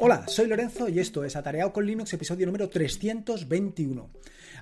Hola, soy Lorenzo y esto es Atareado con Linux, episodio número 321.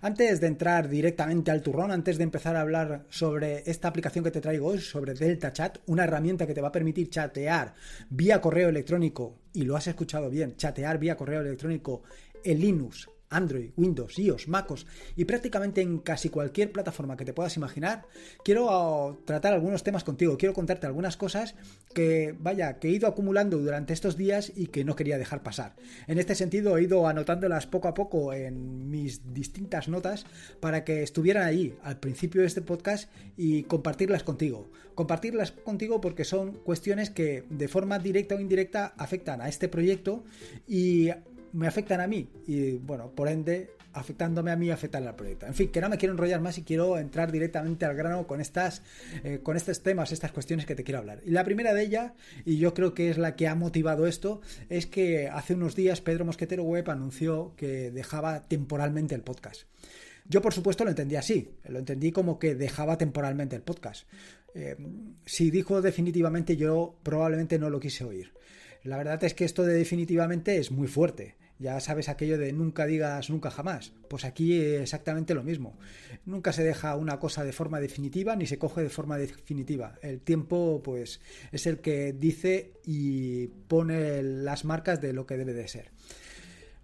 Antes de entrar directamente al turrón, antes de empezar a hablar sobre esta aplicación que te traigo hoy, sobre Delta Chat, una herramienta que te va a permitir chatear vía correo electrónico, y lo has escuchado bien, chatear vía correo electrónico en Linux Android, Windows, iOS, MacOS y prácticamente en casi cualquier plataforma que te puedas imaginar, quiero ah, tratar algunos temas contigo, quiero contarte algunas cosas que, vaya, que he ido acumulando durante estos días y que no quería dejar pasar. En este sentido, he ido anotándolas poco a poco en mis distintas notas para que estuvieran ahí al principio de este podcast y compartirlas contigo. Compartirlas contigo porque son cuestiones que de forma directa o indirecta afectan a este proyecto y me afectan a mí y bueno, por ende, afectándome a mí afectan al proyecto. En fin, que no me quiero enrollar más y quiero entrar directamente al grano con estas, eh, con estos temas, estas cuestiones que te quiero hablar. Y la primera de ellas, y yo creo que es la que ha motivado esto, es que hace unos días Pedro Mosquetero Web anunció que dejaba temporalmente el podcast. Yo, por supuesto, lo entendí así, lo entendí como que dejaba temporalmente el podcast. Eh, si dijo definitivamente, yo probablemente no lo quise oír. La verdad es que esto de definitivamente es muy fuerte. Ya sabes aquello de nunca digas nunca jamás. Pues aquí exactamente lo mismo. Nunca se deja una cosa de forma definitiva ni se coge de forma definitiva. El tiempo pues es el que dice y pone las marcas de lo que debe de ser.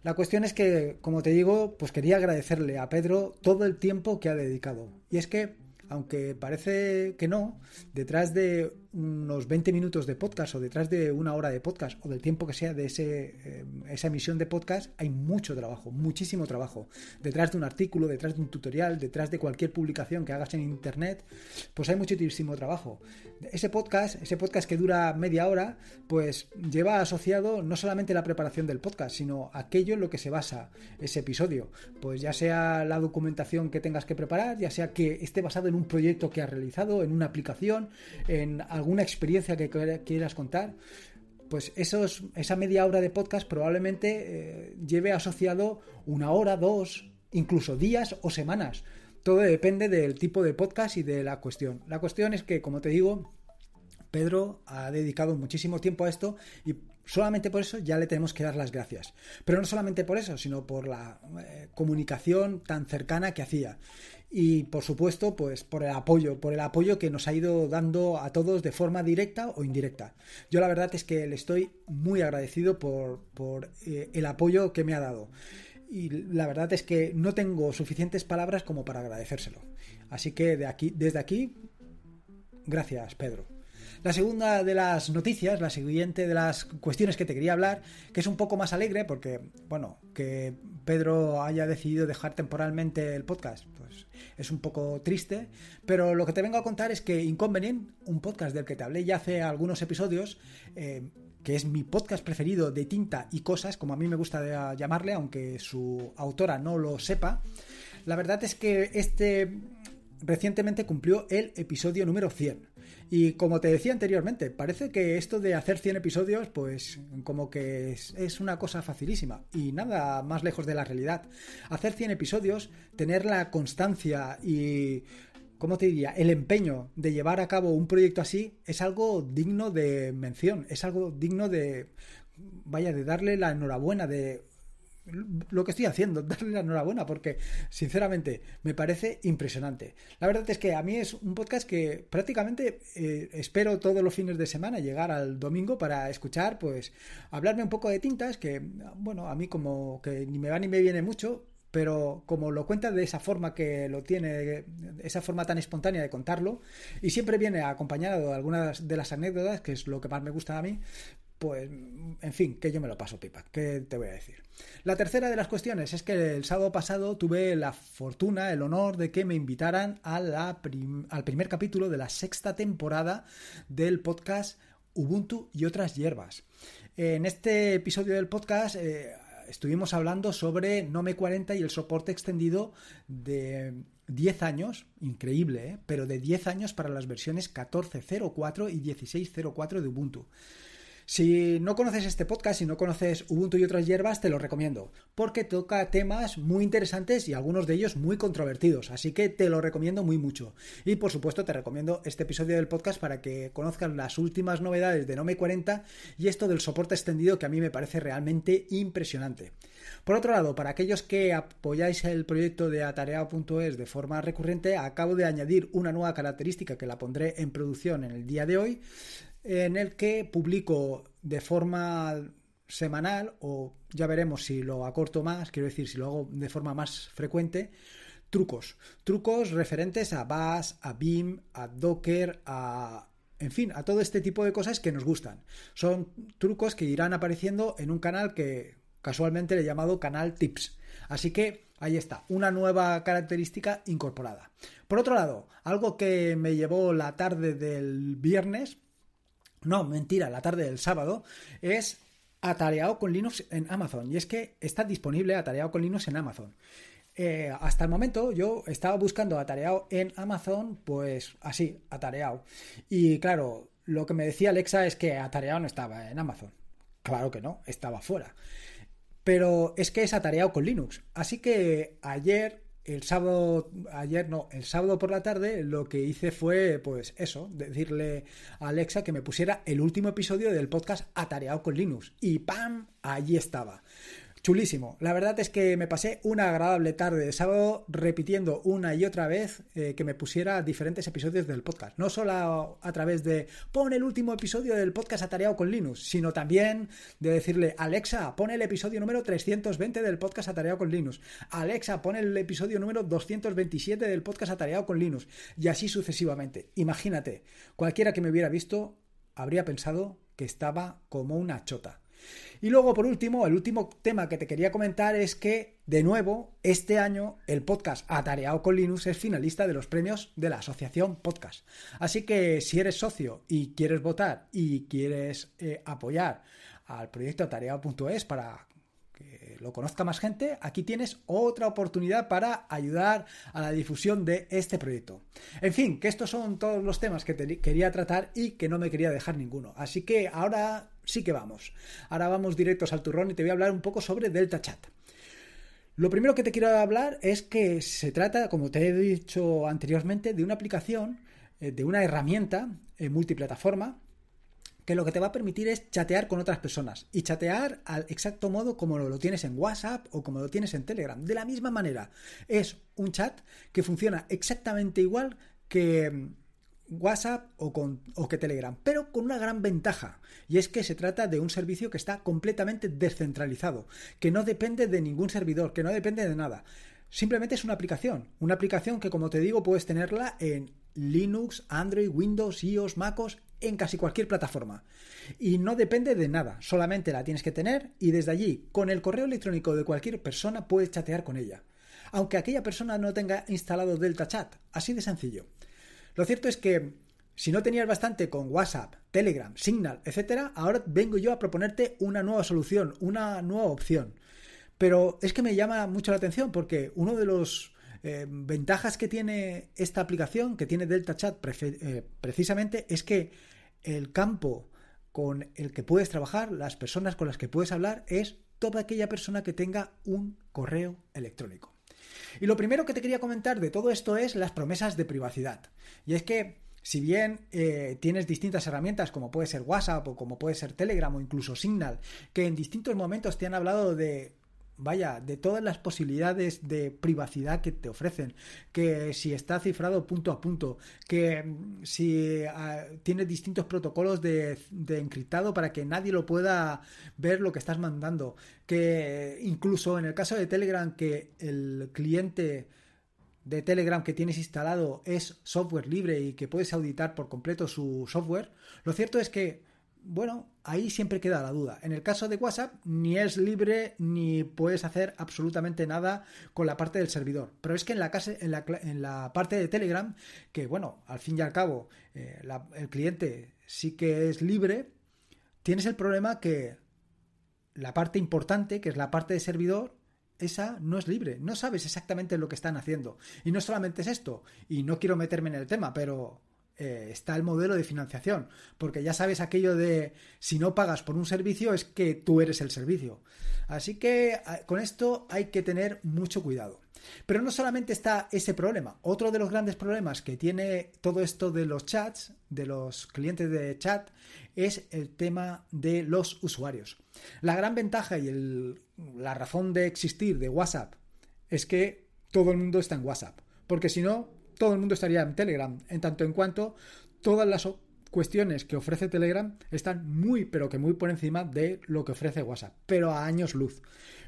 La cuestión es que, como te digo, pues quería agradecerle a Pedro todo el tiempo que ha dedicado. Y es que, aunque parece que no, detrás de unos 20 minutos de podcast o detrás de una hora de podcast o del tiempo que sea de ese, eh, esa emisión de podcast hay mucho trabajo, muchísimo trabajo. Detrás de un artículo, detrás de un tutorial, detrás de cualquier publicación que hagas en internet, pues hay muchísimo trabajo. Ese podcast, ese podcast que dura media hora, pues lleva asociado no solamente la preparación del podcast, sino aquello en lo que se basa ese episodio. Pues ya sea la documentación que tengas que preparar, ya sea que esté basado en un proyecto que has realizado, en una aplicación, en algo alguna experiencia que quieras contar, pues esos, esa media hora de podcast probablemente eh, lleve asociado una hora, dos, incluso días o semanas. Todo depende del tipo de podcast y de la cuestión. La cuestión es que, como te digo, Pedro ha dedicado muchísimo tiempo a esto y Solamente por eso ya le tenemos que dar las gracias. Pero no solamente por eso, sino por la eh, comunicación tan cercana que hacía. Y por supuesto, pues por el apoyo, por el apoyo que nos ha ido dando a todos de forma directa o indirecta. Yo la verdad es que le estoy muy agradecido por, por eh, el apoyo que me ha dado. Y la verdad es que no tengo suficientes palabras como para agradecérselo. Así que de aquí, desde aquí, gracias, Pedro. La segunda de las noticias, la siguiente de las cuestiones que te quería hablar, que es un poco más alegre porque, bueno, que Pedro haya decidido dejar temporalmente el podcast, pues es un poco triste, pero lo que te vengo a contar es que Inconvenient, un podcast del que te hablé ya hace algunos episodios, eh, que es mi podcast preferido de tinta y cosas, como a mí me gusta llamarle, aunque su autora no lo sepa, la verdad es que este recientemente cumplió el episodio número 100. Y como te decía anteriormente, parece que esto de hacer 100 episodios, pues como que es, una cosa facilísima y nada más lejos de la realidad. Hacer 100 episodios, tener la constancia y, ¿cómo te diría?, el empeño de llevar a cabo un proyecto así es algo digno de mención, es algo digno de, vaya, de darle la enhorabuena, de lo que estoy haciendo, darle la enhorabuena, porque sinceramente me parece impresionante. La verdad es que a mí es un podcast que prácticamente eh, espero todos los fines de semana llegar al domingo para escuchar, pues hablarme un poco de tintas, que bueno, a mí como que ni me va ni me viene mucho, pero como lo cuenta de esa forma que lo tiene, esa forma tan espontánea de contarlo, y siempre viene acompañado de algunas de las anécdotas, que es lo que más me gusta a mí, pues, en fin, que yo me lo paso pipa, ¿qué te voy a decir? La tercera de las cuestiones es que el sábado pasado tuve la fortuna, el honor de que me invitaran al primer capítulo de la sexta temporada del podcast Ubuntu y otras hierbas. En este episodio del podcast... Eh, estuvimos hablando sobre Nome 40 y el soporte extendido de 10 años, increíble, ¿eh? pero de 10 años para las versiones 14.04 y 16.04 de Ubuntu. Si no conoces este podcast, si no conoces Ubuntu y otras hierbas, te lo recomiendo, porque toca temas muy interesantes y algunos de ellos muy controvertidos, así que te lo recomiendo muy mucho. Y por supuesto te recomiendo este episodio del podcast para que conozcas las últimas novedades de Nome 40 y esto del soporte extendido que a mí me parece realmente impresionante. Por otro lado, para aquellos que apoyáis el proyecto de atareado.es de forma recurrente, acabo de añadir una nueva característica que la pondré en producción en el día de hoy en el que publico de forma semanal o ya veremos si lo acorto más, quiero decir, si lo hago de forma más frecuente, trucos. Trucos referentes a bash a BIM, a Docker, a... En fin, a todo este tipo de cosas que nos gustan. Son trucos que irán apareciendo en un canal que casualmente le he llamado canal tips. Así que ahí está, una nueva característica incorporada. Por otro lado, algo que me llevó la tarde del viernes no, mentira, la tarde del sábado, es Atareado con Linux en Amazon. Y es que está disponible Atareado con Linux en Amazon. Eh, hasta el momento yo estaba buscando Atareado en Amazon, pues así, Atareado. Y claro, lo que me decía Alexa es que Atareado no estaba en Amazon. Claro que no, estaba fuera. Pero es que es Atareado con Linux. Así que ayer el sábado, ayer no, el sábado por la tarde lo que hice fue, pues eso, decirle a Alexa que me pusiera el último episodio del podcast Atareado con Linux. Y ¡pam! Allí estaba chulísimo. La verdad es que me pasé una agradable tarde de sábado repitiendo una y otra vez eh, que me pusiera diferentes episodios del podcast. No solo a, través de pon el último episodio del podcast atareado con Linux, sino también de decirle Alexa, pon el episodio número 320 del podcast atareado con Linux. Alexa, pon el episodio número 227 del podcast atareado con Linux. Y así sucesivamente. Imagínate, cualquiera que me hubiera visto habría pensado que estaba como una chota. Y luego, por último, el último tema que te quería comentar es que, de nuevo, este año el podcast Atareado con Linux es finalista de los premios de la Asociación Podcast. Así que si eres socio y quieres votar y quieres eh, apoyar al proyecto atareado.es para que lo conozca más gente, aquí tienes otra oportunidad para ayudar a la difusión de este proyecto. En fin, que estos son todos los temas que te quería tratar y que no me quería dejar ninguno. Así que ahora sí que vamos. Ahora vamos directos al turrón y te voy a hablar un poco sobre Delta Chat. Lo primero que te quiero hablar es que se trata, como te he dicho anteriormente, de una aplicación, eh, de una herramienta eh, multiplataforma que lo que te va a permitir es chatear con otras personas y chatear al exacto modo como lo tienes en WhatsApp o como lo tienes en Telegram. De la misma manera, es un chat que funciona exactamente igual que mm, WhatsApp o, o que Telegram, pero con una gran ventaja, y es que se trata de un servicio que está completamente descentralizado, que no depende de ningún servidor, que no depende de nada. Simplemente es una aplicación, una aplicación que como te digo puedes tenerla en Linux, Android, Windows, iOS, MacOS, en casi cualquier plataforma. Y no depende de nada, solamente la tienes que tener y desde allí, con el correo electrónico de cualquier persona, puedes chatear con ella. Aunque aquella persona no tenga instalado Delta Chat, así de sencillo. Lo cierto es que si no tenías bastante con WhatsApp, Telegram, Signal, etc., ahora vengo yo a proponerte una nueva solución, una nueva opción. Pero es que me llama mucho la atención porque uno de los eh, ventajas que tiene esta aplicación, que tiene Delta Chat eh, precisamente, es que el campo con el que puedes trabajar, las personas con las que puedes hablar, es toda aquella persona que tenga un correo electrónico. Y lo primero que te quería comentar de todo esto es las promesas de privacidad. Y es que si bien eh, tienes distintas herramientas como puede ser WhatsApp o como puede ser Telegram o incluso Signal, que en distintos momentos te han hablado de vaya, de todas las posibilidades de privacidad que te ofrecen, que si está cifrado punto a punto, que mm, si ah, tiene distintos protocolos de, de, encriptado para que nadie lo pueda ver lo que estás mandando, que incluso en el caso de Telegram que el cliente de Telegram que tienes instalado es software libre y que puedes auditar por completo su software, lo cierto es que bueno, ahí siempre queda la duda. En el caso de WhatsApp, ni es libre ni puedes hacer absolutamente nada con la parte del servidor. Pero es que en la, en la, parte de Telegram, que bueno, al fin y al cabo, eh, el cliente sí que es libre, tienes el problema que la parte importante, que es la parte de servidor, esa no es libre. No sabes exactamente lo que están haciendo. Y no solamente es esto, y no quiero meterme en el tema, pero eh, está el modelo de financiación, porque ya sabes aquello de si no pagas por un servicio es que tú eres el servicio. Así que ah, con esto hay que tener mucho cuidado. Pero no solamente está ese problema, otro de los grandes problemas que tiene todo esto de los chats, de los clientes de chat, es el tema de los usuarios. La gran ventaja y la razón de existir de WhatsApp es que todo el mundo está en WhatsApp, porque si no, todo el mundo estaría en Telegram, en tanto en cuanto todas las cuestiones que ofrece Telegram están muy, pero que muy por encima de lo que ofrece WhatsApp, pero a años luz.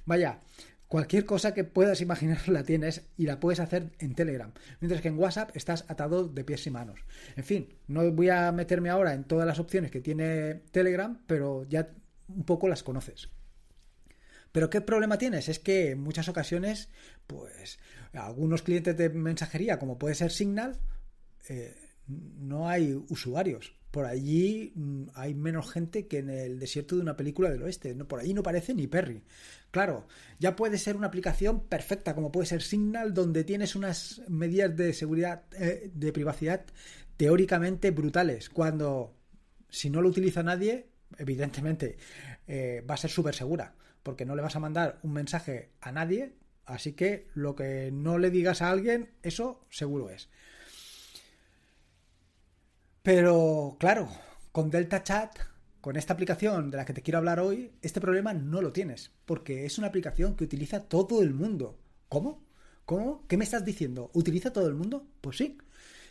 Vaya, Cualquier cosa que puedas imaginar la tienes y la puedes hacer en Telegram, mientras que en WhatsApp estás atado de pies y manos. En fin, no voy a meterme ahora en todas las opciones que tiene Telegram, pero ya un poco las conoces. Pero ¿qué problema tienes? Es que en muchas ocasiones, pues algunos clientes de mensajería, como puede ser Signal, eh, no hay usuarios. Por allí mm, hay menos gente que en el desierto de una película del oeste. No, por allí no parece ni Perry. Claro, ya puede ser una aplicación perfecta, como puede ser Signal, donde tienes unas medidas de seguridad, eh, de privacidad teóricamente brutales. Cuando, si no lo utiliza nadie, evidentemente eh, va a ser súper segura, porque no le vas a mandar un mensaje a nadie Así que lo que no le digas a alguien, eso seguro es. Pero claro, con Delta Chat, con esta aplicación de la que te quiero hablar hoy, este problema no lo tienes, porque es una aplicación que utiliza todo el mundo. ¿Cómo? ¿Cómo? ¿Qué me estás diciendo? ¿Utiliza todo el mundo? Pues sí.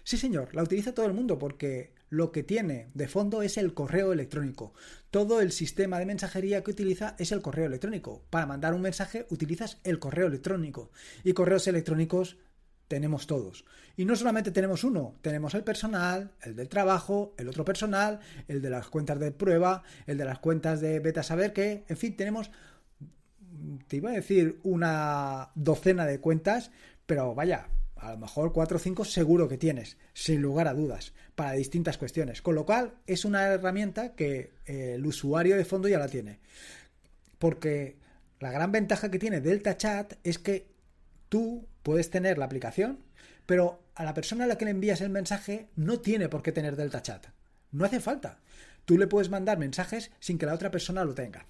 Sí, señor, la utiliza todo el mundo porque lo que tiene de fondo es el correo electrónico. Todo el sistema de mensajería que utiliza es el correo electrónico. Para mandar un mensaje utilizas el correo electrónico. Y correos electrónicos tenemos todos. Y no solamente tenemos uno, tenemos el personal, el del trabajo, el otro personal, el de las cuentas de prueba, el de las cuentas de beta saber qué, en fin, tenemos, te iba a decir, una docena de cuentas, pero vaya, a lo mejor 4 o 5 seguro que tienes, sin lugar a dudas, para distintas cuestiones. Con lo cual es una herramienta que eh, el usuario de fondo ya la tiene. Porque la gran ventaja que tiene Delta Chat es que tú puedes tener la aplicación, pero a la persona a la que le envías el mensaje no tiene por qué tener Delta Chat. No hace falta. Tú le puedes mandar mensajes sin que la otra persona lo tenga.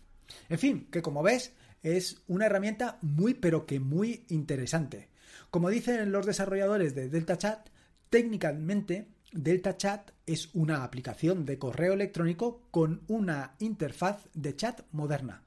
En fin, que como ves, es una herramienta muy pero que muy interesante. Como dicen los desarrolladores de Delta Chat, técnicamente Delta Chat es una aplicación de correo electrónico con una interfaz de chat moderna.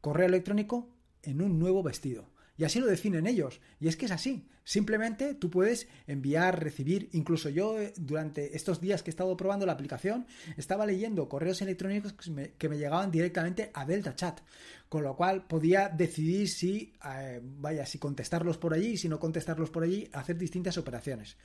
Correo electrónico en un nuevo vestido. Y así lo definen ellos. Y es que es así. Simplemente tú puedes enviar, recibir. Incluso yo eh, durante estos días que he estado probando la aplicación, estaba leyendo correos electrónicos que me, llegaban directamente a Delta Chat. Con lo cual podía decidir si, eh, vaya, si contestarlos por allí, si no contestarlos por allí, hacer distintas operaciones.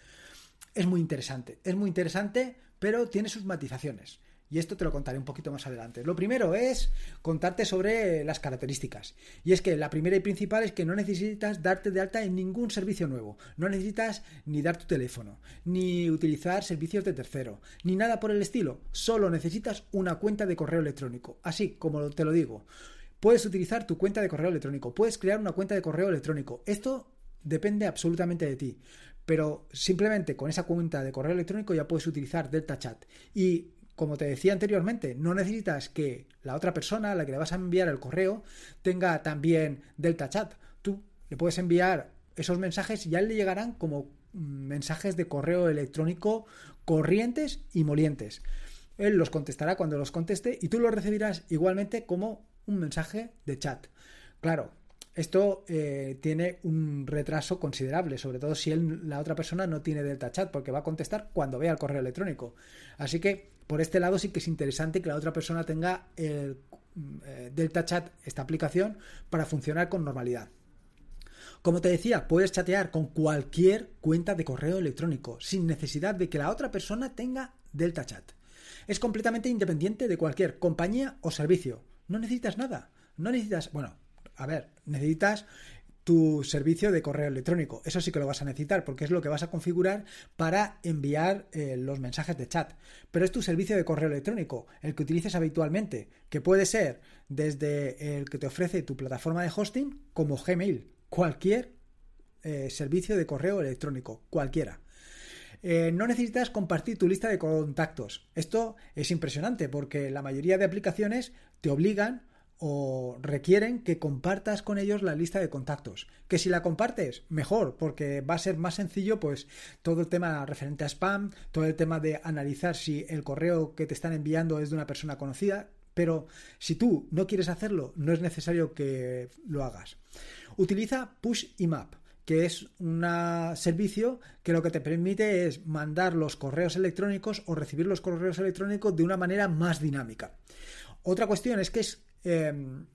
Es muy interesante. Es muy interesante, pero tiene sus matizaciones. Y esto te lo contaré un poquito más adelante. Lo primero es contarte sobre las características. Y es que la primera y principal es que no necesitas darte de alta en ningún servicio nuevo. No necesitas ni dar tu teléfono, ni utilizar servicios de tercero, ni nada por el estilo. Solo necesitas una cuenta de correo electrónico. Así como te lo digo. Puedes utilizar tu cuenta de correo electrónico. Puedes crear una cuenta de correo electrónico. Esto depende absolutamente de ti. Pero simplemente con esa cuenta de correo electrónico ya puedes utilizar Delta Chat. Y como te decía anteriormente, no necesitas que la otra persona a la que le vas a enviar el correo tenga también Delta Chat. Tú le puedes enviar esos mensajes y ya le llegarán como mm, mensajes de correo electrónico corrientes y molientes. Él los contestará cuando los conteste y tú los recibirás igualmente como un mensaje de chat. Claro, esto eh, tiene un retraso considerable, sobre todo si la otra persona no tiene Delta Chat, porque va a contestar cuando vea el correo electrónico. Así que por este lado sí que es interesante que la otra persona tenga el eh, Delta Chat, esta aplicación, para funcionar con normalidad. Como te decía, puedes chatear con cualquier cuenta de correo electrónico, sin necesidad de que la otra persona tenga Delta Chat. Es completamente independiente de cualquier compañía o servicio. No necesitas nada. No necesitas, bueno, a ver, necesitas tu servicio de correo electrónico. Eso sí que lo vas a necesitar porque es lo que vas a configurar para enviar eh, los mensajes de chat. Pero es tu servicio de correo electrónico, el que utilices habitualmente, que puede ser desde el que te ofrece tu plataforma de hosting como Gmail, cualquier eh, servicio de correo electrónico, cualquiera. Eh, no necesitas compartir tu lista de contactos. Esto es impresionante porque la mayoría de aplicaciones te obligan o requieren que compartas con ellos la lista de contactos. Que si la compartes, mejor, porque va a ser más sencillo, pues todo el tema referente a spam, todo el tema de analizar si el correo que te están enviando es de una persona conocida, pero si tú no quieres hacerlo, no es necesario que lo hagas. Utiliza Push y Map que es un servicio que lo que te permite es mandar los correos electrónicos o recibir los correos electrónicos de una manera más dinámica. Otra cuestión es que es Em,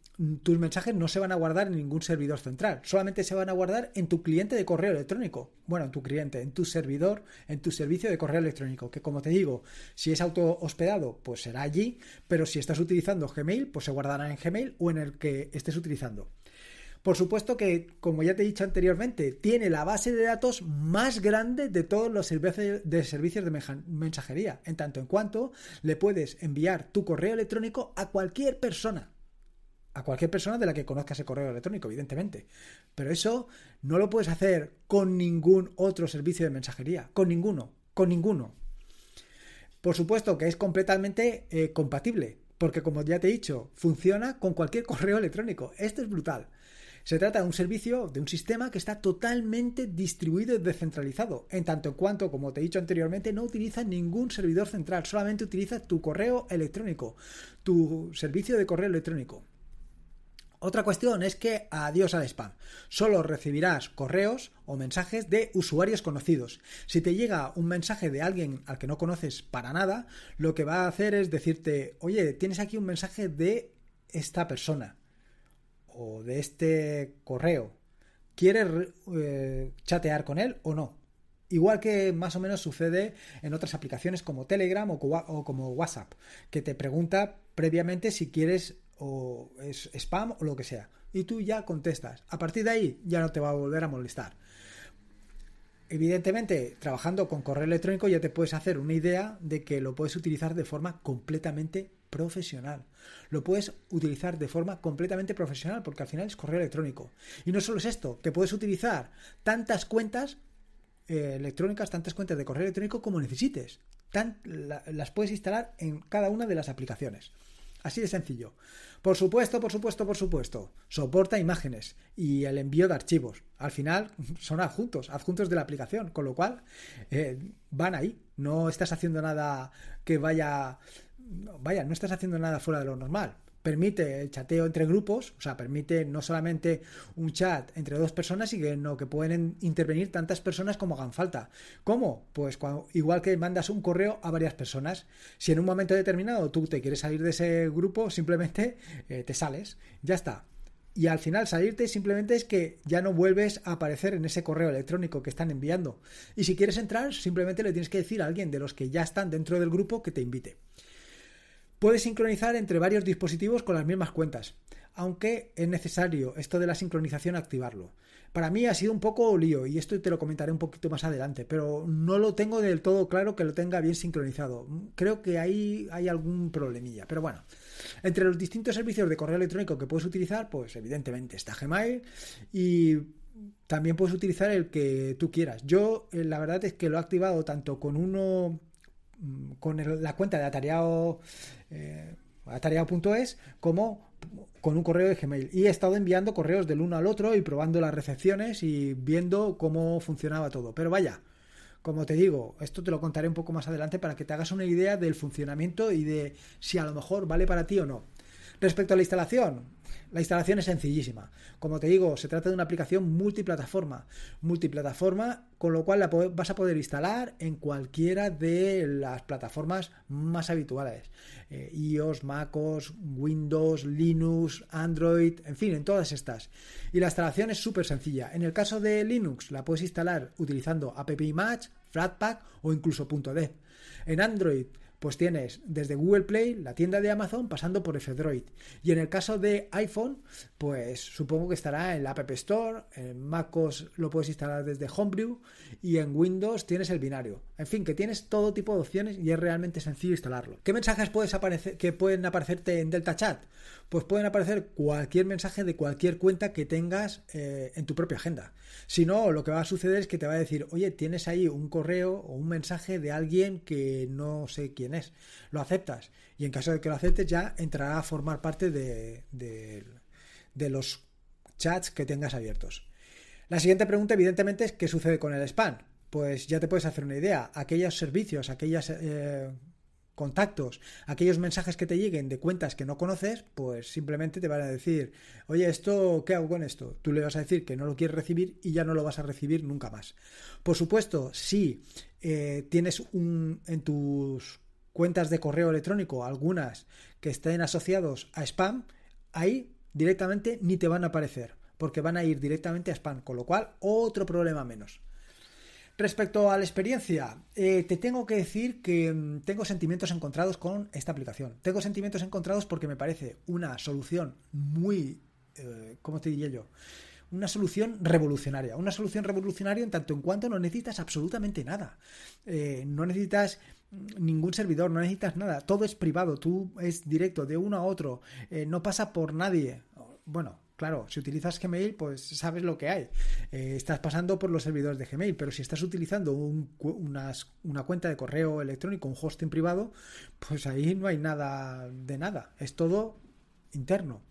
tus mensajes no se van a guardar en ningún servidor central, solamente se van a guardar en tu cliente de correo electrónico. Bueno, en tu cliente, en tu servidor, en tu servicio de correo electrónico, que como te digo, si es auto hospedado, pues será allí, pero si estás utilizando Gmail, pues se guardará en Gmail o en el que estés utilizando. Por supuesto que, como ya te he dicho anteriormente, tiene la base de datos más grande de todos los servicios de, mensajería, en tanto en cuanto le puedes enviar tu correo electrónico a cualquier persona. A cualquier persona de la que conozcas el correo electrónico, evidentemente. Pero eso no lo puedes hacer con ningún otro servicio de mensajería. Con ninguno. Con ninguno. Por supuesto que es completamente eh, compatible porque como ya te he dicho, funciona con cualquier correo electrónico. Esto es brutal. Se trata de un servicio, de un sistema que está totalmente distribuido y descentralizado, en tanto en cuanto, como te he dicho anteriormente, no utiliza ningún servidor central, solamente utiliza tu correo electrónico, tu servicio de correo electrónico. Otra cuestión es que adiós al spam. Solo recibirás correos o mensajes de usuarios conocidos. Si te llega un mensaje de alguien al que no conoces para nada, lo que va a hacer es decirte, oye, tienes aquí un mensaje de esta persona o de este correo ¿quieres eh, chatear con él o no. Igual que más o menos sucede en otras aplicaciones como Telegram o, o como WhatsApp, que te pregunta previamente si quieres o es spam o lo que sea. Y tú ya contestas. A partir de ahí ya no te va a volver a molestar. Evidentemente, trabajando con correo electrónico ya te puedes hacer una idea de que lo puedes utilizar de forma completamente profesional. Lo puedes utilizar de forma completamente profesional porque al final es correo electrónico. Y no solo es esto, que puedes utilizar tantas cuentas eh, electrónicas, tantas cuentas de correo electrónico como necesites. las puedes instalar en cada una de las aplicaciones. Así de sencillo. Por supuesto, por supuesto, por supuesto. Soporta imágenes y el envío de archivos. Al final son adjuntos, adjuntos de la aplicación, con lo cual eh, van ahí. No estás haciendo nada que vaya vaya, no estás haciendo nada fuera de lo normal. Permite el chateo entre grupos, o sea, permite no solamente un chat entre dos personas, sino que pueden intervenir tantas personas como hagan falta. ¿Cómo? Pues igual que mandas un correo a varias personas. Si en un momento determinado tú te quieres salir de ese grupo, simplemente eh, te sales. Ya está. Y al final salirte simplemente es que ya no vuelves a aparecer en ese correo electrónico que están enviando. Y si quieres entrar, simplemente le tienes que decir a alguien de los que ya están dentro del grupo que te invite. Puedes sincronizar entre varios dispositivos con las mismas cuentas, aunque es necesario esto de la sincronización activarlo. Para mí ha sido un poco lío y esto te lo comentaré un poquito más adelante, pero no lo tengo del todo claro que lo tenga bien sincronizado. Creo que ahí hay algún problemilla, pero bueno. Entre los distintos servicios de correo electrónico que puedes utilizar, pues evidentemente está Gmail y también puedes utilizar el que tú quieras. Yo eh, la verdad es que lo he activado tanto con uno, mm, con la cuenta de Atareado eh, atareado.es como con un correo de Gmail. Y he estado enviando correos del uno al otro y probando las recepciones y viendo cómo funcionaba todo. Pero vaya, como te digo, esto te lo contaré un poco más adelante para que te hagas una idea del funcionamiento y de si a lo mejor vale para ti o no. Respecto a la instalación, la instalación es sencillísima. Como te digo, se trata de una aplicación multiplataforma. Multiplataforma, con lo cual la vas a poder instalar en cualquiera de las plataformas más habituales. Eh, iOS, MacOS, Windows, Linux, Android, en fin, en todas estas. Y la instalación es súper sencilla. En el caso de Linux, la puedes instalar utilizando AppImage, Flatpak o incluso .dev. En Android pues tienes desde Google Play, la tienda de Amazon, pasando por F-Droid. Y en el caso de iPhone, pues supongo que estará en la App Store, en MacOS lo puedes instalar desde Homebrew y en Windows tienes el binario. En fin, que tienes todo tipo de opciones y es realmente sencillo instalarlo. ¿Qué mensajes puedes aparecer, que pueden aparecerte en Delta Chat? pues pueden aparecer cualquier mensaje de cualquier cuenta que tengas eh, en tu propia agenda. Si no, lo que va a suceder es que te va a decir, oye, tienes ahí un correo o un mensaje de alguien que no sé quién es. Lo aceptas. Y en caso de que lo aceptes, ya entrará a formar parte de, los chats que tengas abiertos. La siguiente pregunta, evidentemente, es qué sucede con el spam. Pues ya te puedes hacer una idea. Aquellos servicios, aquellas eh, contactos, aquellos mensajes que te lleguen de cuentas que no conoces, pues simplemente te van a decir, oye, esto, ¿qué hago con esto? Tú le vas a decir que no lo quieres recibir y ya no lo vas a recibir nunca más. Por supuesto, si eh, tienes un, en tus cuentas de correo electrónico algunas que estén asociados a spam, ahí directamente ni te van a aparecer, porque van a ir directamente a spam, con lo cual otro problema menos. Respecto a la experiencia, eh, te tengo que decir que mm, tengo sentimientos encontrados con esta aplicación. Tengo sentimientos encontrados porque me parece una solución muy... Eh, ¿Cómo te diría yo? una solución revolucionaria. Una solución revolucionaria en tanto en cuanto no necesitas absolutamente nada. Eh, no necesitas mm, ningún servidor, no necesitas nada. Todo es privado, tú es directo de uno a otro, no pasa por nadie. Bueno, Claro, si utilizas Gmail, pues sabes lo que hay. Eh, estás pasando por los servidores de Gmail, pero si estás utilizando una cuenta de correo electrónico, un hosting privado, pues ahí no hay nada de nada. Es todo interno.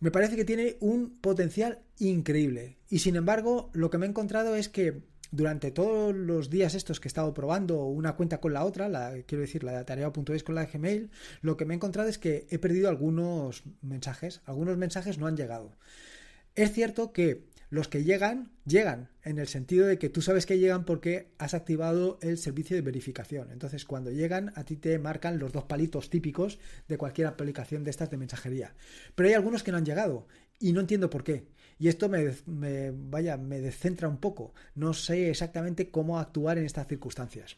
Me parece que tiene un potencial increíble. Y sin embargo, lo que me he encontrado es que durante todos los días estos que he estado probando una cuenta con la otra, la, quiero decir la de atareo.es con la de Gmail, lo que me he encontrado es que he perdido algunos mensajes, algunos mensajes no han llegado. Es cierto que los que llegan, llegan, en el sentido de que tú sabes que llegan porque has activado el servicio de verificación. Entonces, cuando llegan, a ti te marcan los dos palitos típicos de cualquier aplicación de estas de mensajería. Pero hay algunos que no han llegado y no entiendo por qué. Y esto me, vaya, me descentra un poco. No sé exactamente cómo actuar en estas circunstancias.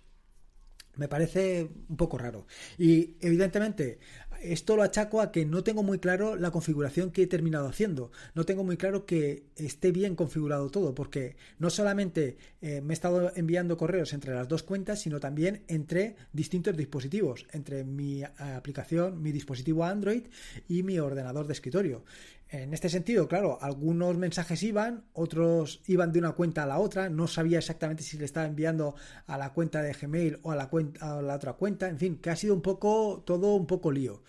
Me parece un poco raro. Y evidentemente, esto lo achaco a que no tengo muy claro la configuración que he terminado haciendo. No tengo muy claro que esté bien configurado todo, porque no solamente eh, me he estado enviando correos entre las dos cuentas, sino también entre distintos dispositivos, entre mi aplicación, mi dispositivo Android y mi ordenador de escritorio. En este sentido, claro, algunos mensajes iban, otros iban de una cuenta a la otra, no sabía exactamente si le estaba enviando a la cuenta de Gmail o a la, cuenta, a la otra cuenta, en fin, que ha sido un poco, todo un poco lío.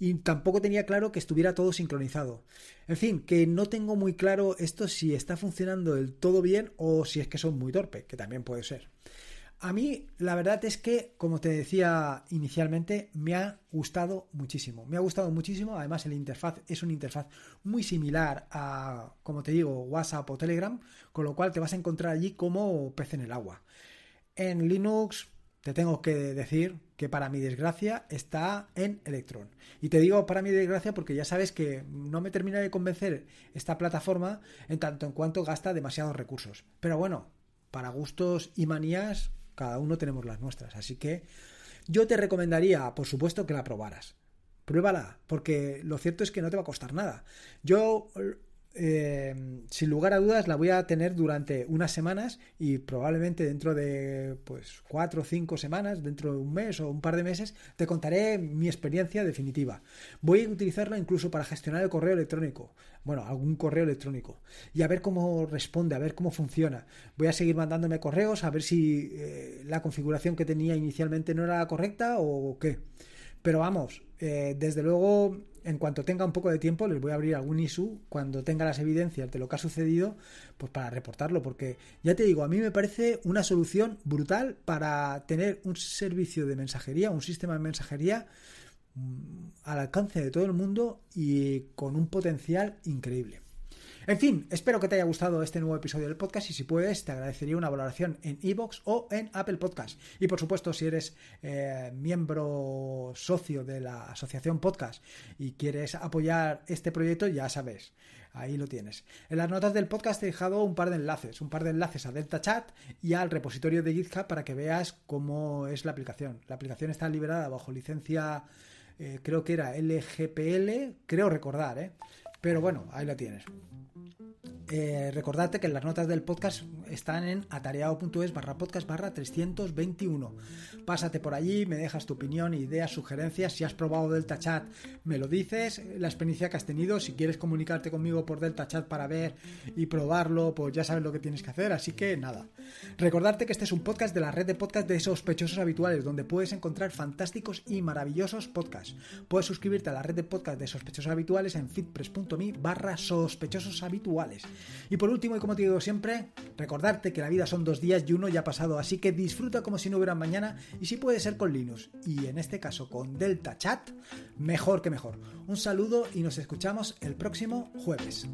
Y tampoco tenía claro que estuviera todo sincronizado. En fin, que no tengo muy claro esto si está funcionando del todo bien o si es que son muy torpe, que también puede ser. A mí la verdad es que, como te decía inicialmente, me ha gustado muchísimo. Me ha gustado muchísimo. Además, el interfaz es una interfaz muy similar a, como te digo, WhatsApp o Telegram, con lo cual te vas a encontrar allí como pez en el agua. En Linux, te tengo que decir que para mi desgracia está en Electron. Y te digo para mi desgracia porque ya sabes que no me termina de convencer esta plataforma en tanto en cuanto gasta demasiados recursos. Pero bueno, para gustos y manías cada uno tenemos las nuestras. Así que yo te recomendaría, por supuesto, que la probaras. Pruébala, porque lo cierto es que no te va a costar nada. Yo Em, sin lugar a dudas la voy a tener durante unas semanas y probablemente dentro de pues cuatro o cinco semanas, dentro de un mes o un par de meses, te contaré mi experiencia definitiva. Voy a utilizarla incluso para gestionar el correo electrónico, bueno, algún correo electrónico y a ver cómo responde, a ver cómo funciona. Voy a seguir mandándome correos a ver si eh, la configuración que tenía inicialmente no era la correcta o qué. Pero vamos, eh, desde luego, en cuanto tenga un poco de tiempo, les voy a abrir algún ISU cuando tenga las evidencias de lo que ha sucedido, pues para reportarlo, porque ya te digo, a mí me parece una solución brutal para tener un servicio de mensajería, un sistema de mensajería mm, al alcance de todo el mundo y con un potencial increíble. En fin, espero que te haya gustado este nuevo episodio del podcast y si puedes, te agradecería una valoración en iBox o en Apple Podcast. Y por supuesto, si eres eh, miembro socio de la Asociación Podcast y quieres apoyar este proyecto, ya sabes, ahí lo tienes. En las notas del podcast te he dejado un par de enlaces, un par de enlaces a Delta Chat y al repositorio de GitHub para que veas cómo es la aplicación. La aplicación está liberada bajo licencia, eh, creo que era LGPL, creo recordar, ¿eh? Pero bueno, ahí la tienes. Eh, recordarte que las notas del podcast están en atareado.es barra podcast barra 321. Pásate por allí, me dejas tu opinión, ideas, sugerencias. Si has probado Delta Chat, me lo dices, la experiencia que has tenido. Si quieres comunicarte conmigo por Delta Chat para ver y probarlo, pues ya sabes lo que tienes que hacer. Así que nada. Recordarte que este es un podcast de la red de podcast de sospechosos habituales, donde puedes encontrar fantásticos y maravillosos podcasts. Puedes suscribirte a la red de podcast de sospechosos habituales en fitpress.me barra sospechosos habituales. Y por último, y como te digo siempre, recordarte que la vida son dos días y uno ya ha pasado, así que disfruta como si no hubiera mañana y si puede ser con Linux, y en este caso con Delta Chat, mejor que mejor. Un saludo y nos escuchamos el próximo jueves.